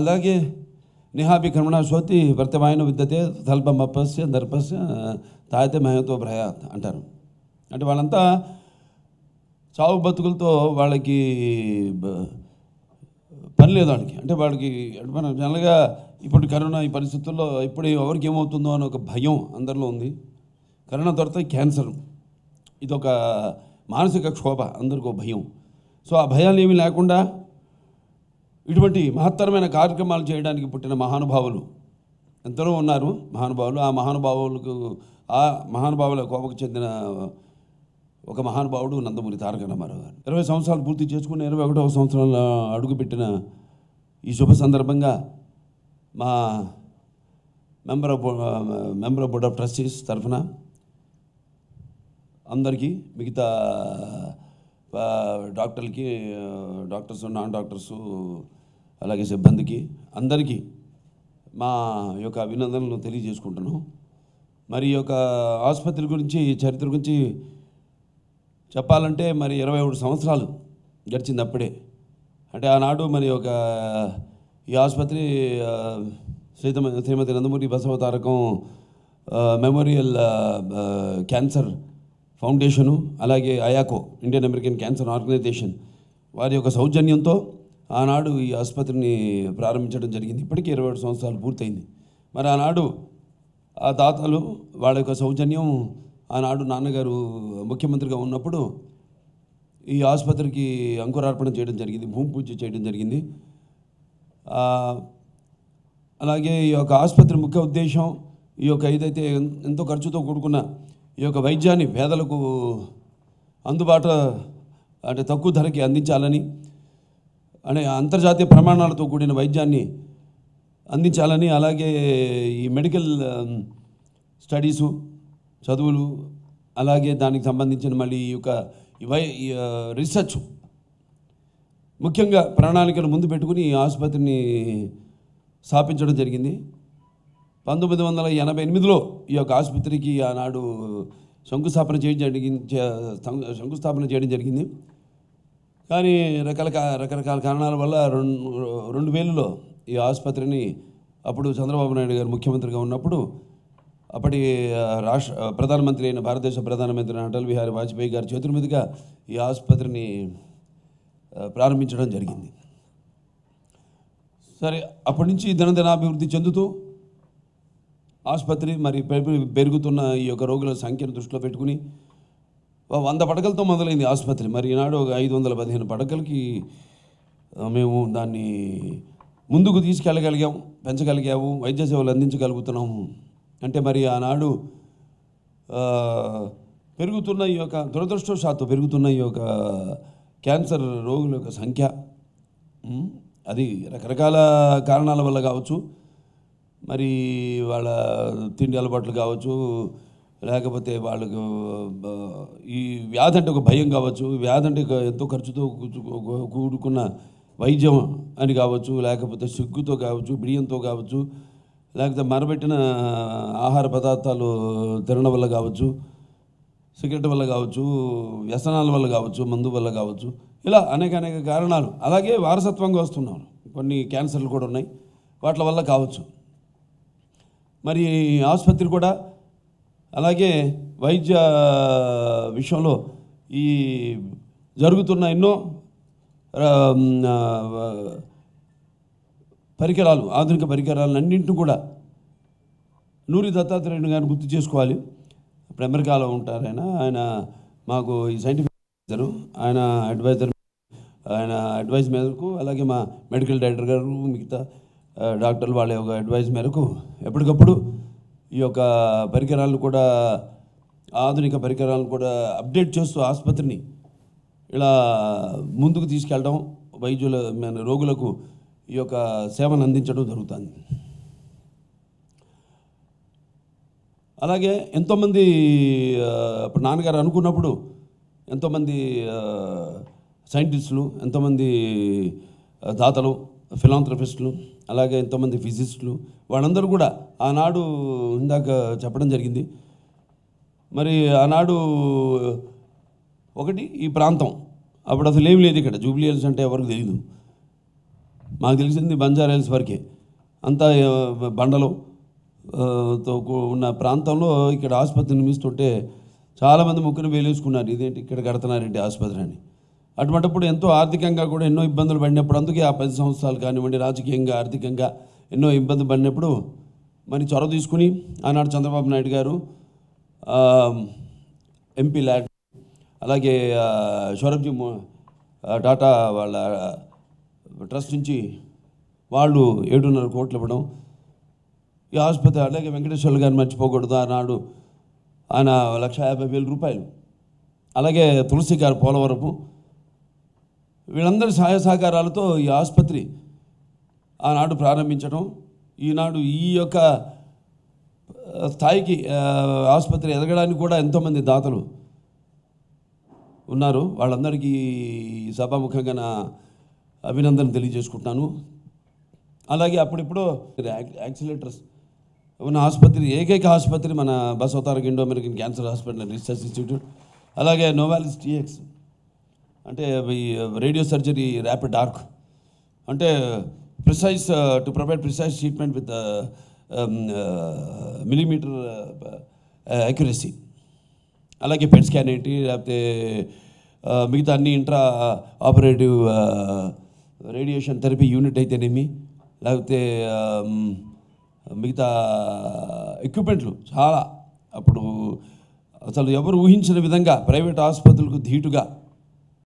అలాగే నిహాభిక్రమణ శోతి వర్తమాయన విద్యతే తల్పమపస్య దర్పస్య తాయితే మహతో భ్రయాత్ అంటారు అంటే వాళ్ళంతా చావు బతుకులతో వాళ్ళకి పని లేదు వాళ్ళకి అంటే వాళ్ళకి మనం జనరల్గా ఇప్పుడు కరోనా ఈ పరిస్థితుల్లో ఇప్పుడు ఎవరికి ఏమవుతుందో అని ఒక భయం అందరిలో ఉంది కరోనా తర్వాత క్యాన్సర్ ఇదొక మానసిక క్షోభ అందరికీ భయం సో ఆ భయాలు ఏమీ లేకుండా ఇటువంటి మహత్తరమైన కార్యక్రమాలు చేయడానికి పుట్టిన మహానుభావులు ఎంతలో ఉన్నారు మహానుభావులు ఆ మహానుభావులకు ఆ మహానుభావుల కోపకు చెందిన ఒక మహానుభావుడు నందమూరి తారక రామారావు గారు ఇరవై సంవత్సరాలు పూర్తి చేసుకుని ఇరవై ఒకటవ సంవత్సరంలో అడుగుపెట్టిన ఈ శుభ సందర్భంగా మా member of member of board of trustees తరఫున అందరికీ మిగతా డాక్టర్లకి డాక్టర్స్ నాన్ డాక్టర్స్ అలాగే సిబ్బందికి అందరికీ మా యొక్క అభినందనలు తెలియజేసుకుంటున్నాం మరి యొక్క ఆసుపత్రి గురించి చరిత్ర గురించి చెప్పాలంటే మరి ఇరవై ఒకటి సంవత్సరాలు గడిచింది అప్పుడే అంటే ఆనాడు మరి ఒక ఈ ఆసుపత్రి శ్రీతమ Shrimati Nandamuri Basavatarakam memorial cancer foundation అలాగే అయాకో ఇండియన్ అమెరికన్ క్యాన్సర్ ఆర్గనైజేషన్ వారి యొక్క సౌజన్యంతో ఆనాడు ఈ ఆసుపత్రిని ప్రారంభించడం జరిగింది ఇప్పటికీ ఇరవై ఏడు సంవత్సరాలు పూర్తయింది మరి ఆనాడు ఆ తాతలు వాళ్ళ యొక్క సౌజన్యం ఆనాడు నాన్నగారు ముఖ్యమంత్రిగా ఉన్నప్పుడు ఈ ఆసుపత్రికి అంకురార్పణ చేయడం జరిగింది భూమి పూజ చేయడం జరిగింది అలాగే ఈ యొక్క ఆసుపత్రి ముఖ్య ఉద్దేశం ఈ యొక్క ఏదైతే ఎంతో ఖర్చుతో కూడుకున్న ఈ యొక్క వైద్యాన్ని పేదలకు అందుబాటు అంటే తక్కువ ధరకి అందించాలని అనే అంతర్జాతీయ ప్రమాణాలతో కూడిన వైద్యాన్ని అందించాలని అలాగే ఈ మెడికల్ స్టడీసు చదువులు అలాగే దానికి సంబంధించిన మళ్ళీ ఈ యొక్క వై రీసెర్చ్ ముఖ్యంగా ప్రణాళికను ముందు పెట్టుకుని ఆసుపత్రిని స్థాపించడం జరిగింది పంతొమ్మిది వందల ఎనభై ఎనిమిదిలో ఈ యొక్క ఆసుపత్రికి ఆనాడు శంకుస్థాపన చేయడం జరిగింది శంకుస్థాపన చేయడం జరిగింది కానీ రకరకాల రకరకాల కారణాల వల్ల రెండు రెండు వేలలో ఈ ఆసుపత్రిని అప్పుడు చంద్రబాబు నాయుడు గారు ముఖ్యమంత్రిగా ఉన్నప్పుడు అప్పటి రాష్ట్ర ప్రధానమంత్రి అయిన భారతదేశ ప్రధానమంత్రి అటల్ బిహారీ వాజ్పేయి గారి చేతుల మీదుగా ఈ ఆసుపత్రిని ప్రారంభించడం జరిగింది సరే అప్పటి నుంచి దినదినాభివృద్ధి చెందుతూ ఆసుపత్రి మరి పెరుగుతున్న ఈ యొక్క రోగుల సంఖ్యను దృష్టిలో పెట్టుకుని వంద పడకలతో మొదలైంది ఆసుపత్రి మరి ఈనాడు ఒక ఐదు వందల పదిహేను పడకలకి మేము దాన్ని ముందుకు తీసుకెళ్ళగలిగాము పెంచగలిగాము వైద్య సేవలు అందించగలుగుతున్నాము అంటే మరి ఆనాడు పెరుగుతున్న ఈ యొక్క దురదృష్టవశాత్తు పెరుగుతున్న ఈ యొక్క క్యాన్సర్ రోగుల యొక్క సంఖ్య అది రకరకాల కారణాల వల్ల కావచ్చు మరి వాళ్ళ తిండి అలవాట్లు కావచ్చు లేకపోతే వాళ్ళకు ఈ వ్యాధి అంటే ఒక భయం కావచ్చు వ్యాధి అంటే ఎంతో ఖర్చుతో కూడుకున్న వైద్యం అని కావచ్చు లేకపోతే సిగ్గుతో కావచ్చు బియ్యంతో కావచ్చు లేకపోతే మరబెట్టిన ఆహార పదార్థాలు తినడం వల్ల కావచ్చు సిగరెట్ వల్ల కావచ్చు వ్యసనాల వల్ల కావచ్చు మందు వల్ల కావచ్చు ఇలా అనేక అనేక కారణాలు అలాగే వారసత్వంగా వస్తున్నారు కొన్ని క్యాన్సర్లు కూడా ఉన్నాయి వాటి వల్ల కావచ్చు మరి ఆసుపత్రి కూడా అలాగే వైద్య విషయంలో ఈ జరుగుతున్న ఎన్నో పరికరాలు ఆధునిక అన్నింటినీ కూడా నూరి దత్తాత్రేయుడు గారిని గుర్తు చేసుకోవాలి ఇప్పుడు అమెరికాలో ఉంటారు ఆయన ఆయన మాకు ఈ సైంటిఫిక్ అడ్వైజరు ఆయన అడ్వైజర్ ఆయన అడ్వైజ్ మేరకు అలాగే మా మెడికల్ డైరెక్టర్ గారు మిగతా డాక్టర్లు వాళ్ళ యొక్క అడ్వైజ్ మేరకు ఎప్పటికప్పుడు ఈ యొక్క పరికరాలను కూడా ఆధునిక పరికరాలను కూడా అప్డేట్ చేస్తూ ఆసుపత్రిని ఇలా ముందుకు తీసుకెళ్ళడం వైద్యుల రోగులకు ఈ యొక్క సేవను అందించడం జరుగుతుంది అలాగే ఎంతోమంది ఇప్పుడు నాన్నగారు అనుకున్నప్పుడు ఎంతోమంది సైంటిస్టులు ఎంతోమంది దాతలు ఫిలాంథ్రఫిస్టులు అలాగే ఎంతోమంది ఫిజిస్టులు వాళ్ళందరూ కూడా ఆనాడు ఇందాక చెప్పడం జరిగింది మరి ఆనాడు ఒకటి ఈ ప్రాంతం అప్పుడు అసలు ఏం లేదు ఇక్కడ జూబ్లీ హిల్స్ అంటే ఎవరికి తెలియదు మాకు తెలిసింది బంజారా హిల్స్ వరకే అంతా బండలు తో ఉన్న ప్రాంతంలో ఇక్కడ ఆసుపత్రిని నిర్మిస్తుంటే చాలామంది ముక్కును వేలేసుకున్నారు ఇదేంటి ఇక్కడ కడుతున్నారండి ఆసుపత్రి అని అటువంటిప్పుడు ఎంతో ఆర్థికంగా కూడా ఎన్నో ఇబ్బందులు పడినప్పుడు అందుకే ఆ పది సంవత్సరాలు కానివ్వండి రాజకీయంగా ఆర్థికంగా ఎన్నో ఇబ్బంది పడినప్పుడు మరి చొరవ తీసుకుని ఆనాడు చంద్రబాబు నాయుడు గారు ఎంపీ ల్యాడ్ అలాగే సౌరభ్జీ టాటా వాళ్ళ ట్రస్ట్ నుంచి వాళ్ళు ఏడున్నర కోట్లు ఇవ్వడం ఈ ఆసుపత్రి అలాగే వెంకటేశ్వర్లు గారిని మర్చిపోకూడదు ఆనాడు ఆయన లక్ష యాభై వేల రూపాయలు అలాగే తులసి గారు పోలవరపు వీళ్ళందరి సహాయ సహకారాలతో ఈ ఆసుపత్రి ఆనాడు ప్రారంభించడం ఈనాడు ఈ యొక్క స్థాయికి ఆసుపత్రి ఎదగడానికి కూడా ఎంతోమంది దాతలు ఉన్నారు వాళ్ళందరికీ సభాముఖంగా నా అభినందన తెలియజేసుకుంటున్నాను అలాగే అప్పుడిప్పుడు యాక్సిలేటర్స్ ఉన్న ఆసుపత్రి ఏకైక ఆసుపత్రి మన Basavataraka Indo American cancer hospital research institute అలాగే నోవాలిస్ టీఎక్స్ అంటే రేడియో సర్జరీ ర్యాపిడ్ ఆర్క్ అంటే precise to provide precise treatment with millimetre accuracy అలాగే పెట్ స్కాన్ e ఏంటి లేకపోతే uh, మిగతా అన్ని intra operative radiation therapy unit అయితేనేమి లేకపోతే um, మిగతా ఎక్విప్మెంట్లు uh, చాలా అప్పుడు అసలు ఎవరు ఊహించిన విధంగా ప్రైవేట్ ఆసుపత్రులకు ధీటుగా